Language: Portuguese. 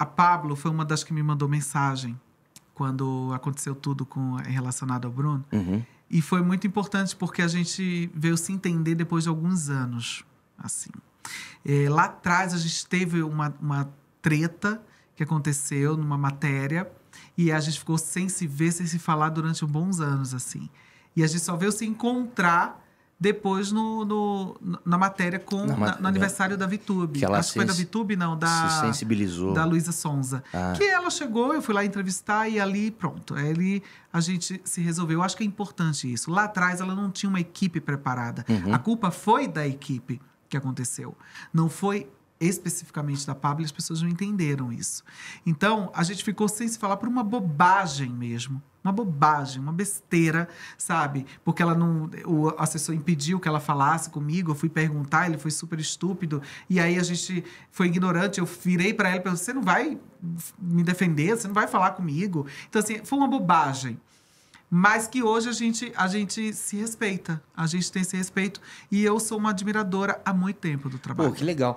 A Pablo foi uma das que me mandou mensagem quando aconteceu tudo com relacionado ao Bruno. Uhum. E foi muito importante porque a gente veio se entender depois de alguns anos, assim. É, lá atrás a gente teve uma, uma treta que aconteceu numa matéria e a gente ficou sem se ver, sem se falar durante bons anos, assim. E a gente só veio se encontrar depois no, no, na matéria com na, na, no aniversário da Vitube. Que ela Acho que foi da Vitube, não, da. Se sensibilizou. Da Luísa Sonza. Ah. Que ela chegou, eu fui lá entrevistar e ali, pronto. Ali a gente se resolveu. Eu acho que é importante isso. Lá atrás ela não tinha uma equipe preparada. Uhum. A culpa foi da equipe que aconteceu. Não foi especificamente da Pablo, as pessoas não entenderam isso. Então, a gente ficou sem se falar por uma bobagem mesmo. Uma bobagem, uma besteira, sabe? Porque ela não. O assessor impediu que ela falasse comigo, eu fui perguntar, ele foi super estúpido. E aí a gente foi ignorante, eu virei para ela e você não vai me defender, você não vai falar comigo. Então, assim, foi uma bobagem mas que hoje a gente, a gente se respeita, a gente tem esse respeito e eu sou uma admiradora há muito tempo do trabalho. Pô, que legal.